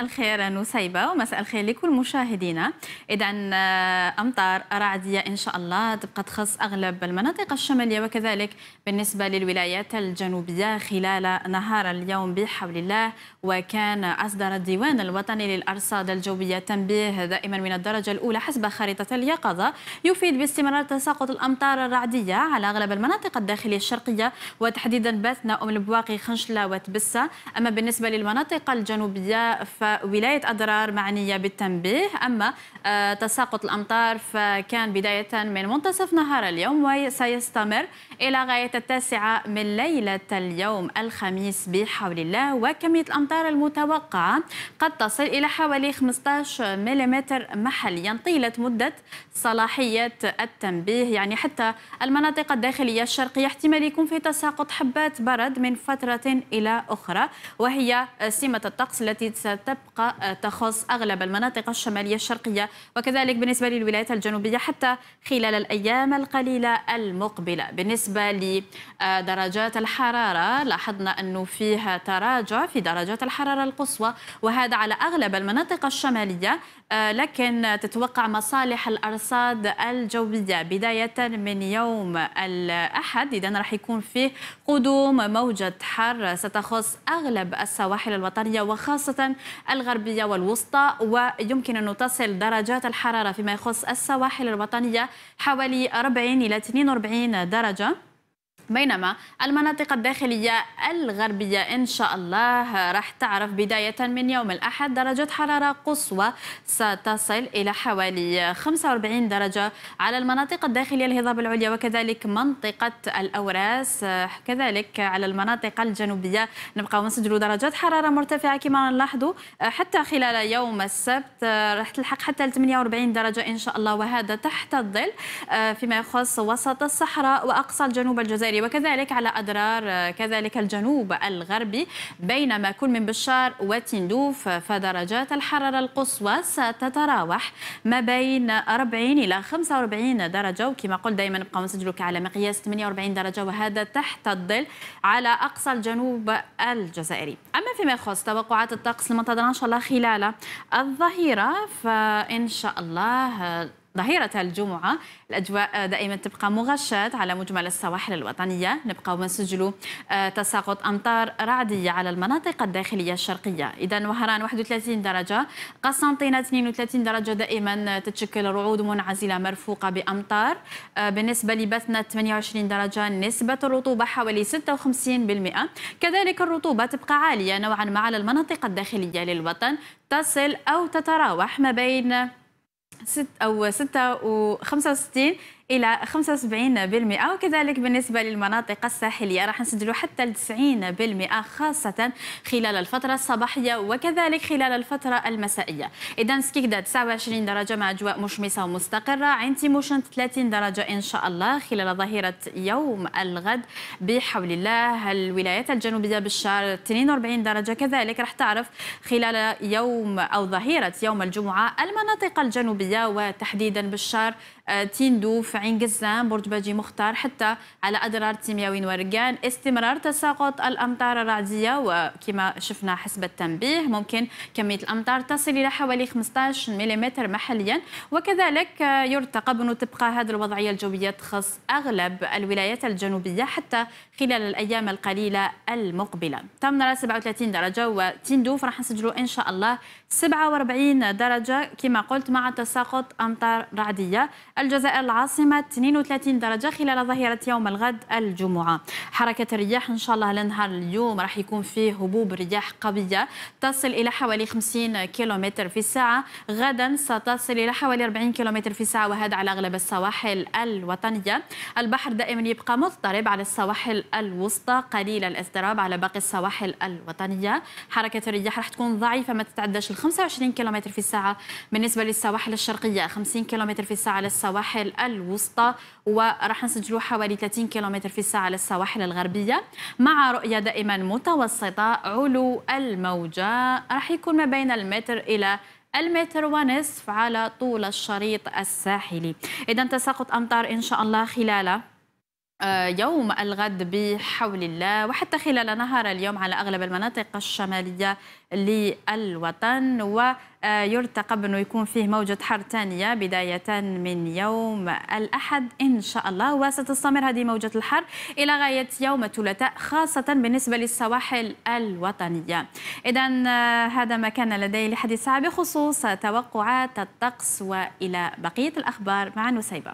مساء الخير نسيبة ومساء الخير لكل مشاهدينا إذا آه، أمطار رعدية إن شاء الله تبقى تخص أغلب المناطق الشمالية وكذلك بالنسبة للولايات الجنوبية خلال نهار اليوم بحول الله وكان أصدر الديوان الوطني للأرصاد الجوية تنبيه دائما من الدرجة الأولى حسب خريطة اليقظة يفيد باستمرار تساقط الأمطار الرعدية على أغلب المناطق الداخلية الشرقية وتحديدا باتنا أم البواقي خنشلة وتبسة أما بالنسبة للمناطق الجنوبية ف وولاية أضرار معنية بالتنبيه أما آه، تساقط الأمطار فكان بداية من منتصف نهار اليوم وسيستمر إلى غاية التاسعة من ليلة اليوم الخميس بحول الله وكمية الأمطار المتوقعة قد تصل إلى حوالي 15 ملم محليا طيلة مدة صلاحية التنبيه يعني حتى المناطق الداخلية الشرقية احتمال يكون في تساقط حبات برد من فترة إلى أخرى وهي سمة الطقس التي ستبقى تبقى آه، تخص أغلب المناطق الشمالية الشرقية وكذلك بالنسبة للولايات الجنوبية حتى خلال الأيام القليلة المقبلة بالنسبة لدرجات آه، الحرارة لاحظنا أنه فيها تراجع في درجات الحرارة القصوى وهذا على أغلب المناطق الشمالية آه، لكن تتوقع مصالح الأرصاد الجوية بداية من يوم الأحد إذا راح يكون فيه قدوم موجة حر ستخص أغلب السواحل الوطنية وخاصة الغربية والوسطى ويمكن أن تصل درجات الحرارة فيما يخص السواحل الوطنية حوالي 40 إلى 42 درجة بينما المناطق الداخلية الغربية إن شاء الله راح تعرف بداية من يوم الأحد درجة حرارة قصوى ستصل إلى حوالي 45 درجة على المناطق الداخلية الهضاب العليا وكذلك منطقة الأوراس كذلك على المناطق الجنوبية نبقى ونسجلوا درجات حرارة مرتفعة كما نلاحظوا حتى خلال يوم السبت راح تلحق حتى 48 درجة إن شاء الله وهذا تحت الظل فيما يخص وسط الصحراء وأقصى الجنوب الجزائري وكذلك على أضرار كذلك الجنوب الغربي بينما كل من بشار وتندوف فدرجات الحرارة القصوى ستتراوح ما بين 40 إلى 45 درجة وكما قلت دائما نبقاو نسجلوك على مقياس 48 درجة وهذا تحت الظل على أقصى الجنوب الجزائري أما فيما يخص توقعات الطقس المنتظرة إن شاء الله خلال الظهيرة فإن شاء الله ظهيرة الجمعة الأجواء دائما تبقى مغشاة على مجمل السواحل الوطنية نبقى ونسجل آه، تساقط أمطار رعدية على المناطق الداخلية الشرقية إذا وهران 31 درجة قسنطينة 32 درجة دائما تتشكل رعود منعزلة مرفوقة بأمطار آه، بالنسبة لبثنة 28 درجة نسبة الرطوبة حوالي 56% كذلك الرطوبة تبقى عالية نوعا ما على المناطق الداخلية للوطن تصل أو تتراوح ما بين ست أو 6 و 65 الى 75% وكذلك بالنسبه للمناطق الساحليه راح نسجلوا حتى 90% خاصه خلال الفتره الصباحيه وكذلك خلال الفتره المسائيه اذا سكيكدا 29 درجه مع اجواء مشمسه ومستقره عين تيموشن 30 درجه ان شاء الله خلال ظهيره يوم الغد بحول الله الولايات الجنوبيه بالشهر 42 درجه كذلك راح تعرف خلال يوم او ظهيره يوم الجمعه المناطق الجنوبيه وتحديدا بالشهر تيندوف عين جسام برج باجي مختار حتى على أدرار تيمياوين ورقان استمرار تساقط الأمطار الرعدية وكما شفنا حسب التنبيه ممكن كمية الأمطار تصل إلى حوالي 15 ملم محليا وكذلك يرتقب أنه تبقى هذه الوضعية الجوية تخص أغلب الولايات الجنوبية حتى خلال الأيام القليلة المقبلة تم نرى 37 درجة وتندوف راح نسجلوا إن شاء الله 47 درجة كما قلت مع تساقط أمطار رعدية الجزائر العاصمة قمة 32 درجة خلال ظهيرة يوم الغد الجمعة حركة الرياح إن شاء الله لنهار اليوم راح يكون فيه هبوب رياح قوية تصل إلى حوالي 50 كيلومتر في الساعة غدا ستصل إلى حوالي 40 كيلومتر في الساعة وهذا على أغلب السواحل الوطنية البحر دائما يبقى مضطرب على السواحل الوسطى قليل الاضطراب على باقي السواحل الوطنية حركة الرياح راح تكون ضعيفة ما تتعداش ال 25 كيلومتر في الساعة بالنسبة للسواحل الشرقية 50 كيلومتر في الساعة للسواحل الوسطى الوسطى وراح نسجلوا حوالي 30 كيلومتر في الساعة على السواحل الغربية مع رؤية دائما متوسطة علو الموجة راح يكون ما بين المتر إلى المتر ونصف على طول الشريط الساحلي إذا تساقط أمطار إن شاء الله خلال آه، يوم الغد بحول الله وحتى خلال نهار اليوم على أغلب المناطق الشمالية للوطن ويرتقب أنه يكون فيه موجة حر ثانية بداية من يوم الأحد إن شاء الله وستستمر هذه موجة الحر إلى غاية يوم الثلاثاء خاصة بالنسبة للسواحل الوطنية إذا آه، هذا ما كان لدي لحديث بخصوص توقعات الطقس وإلى بقية الأخبار مع نسيبة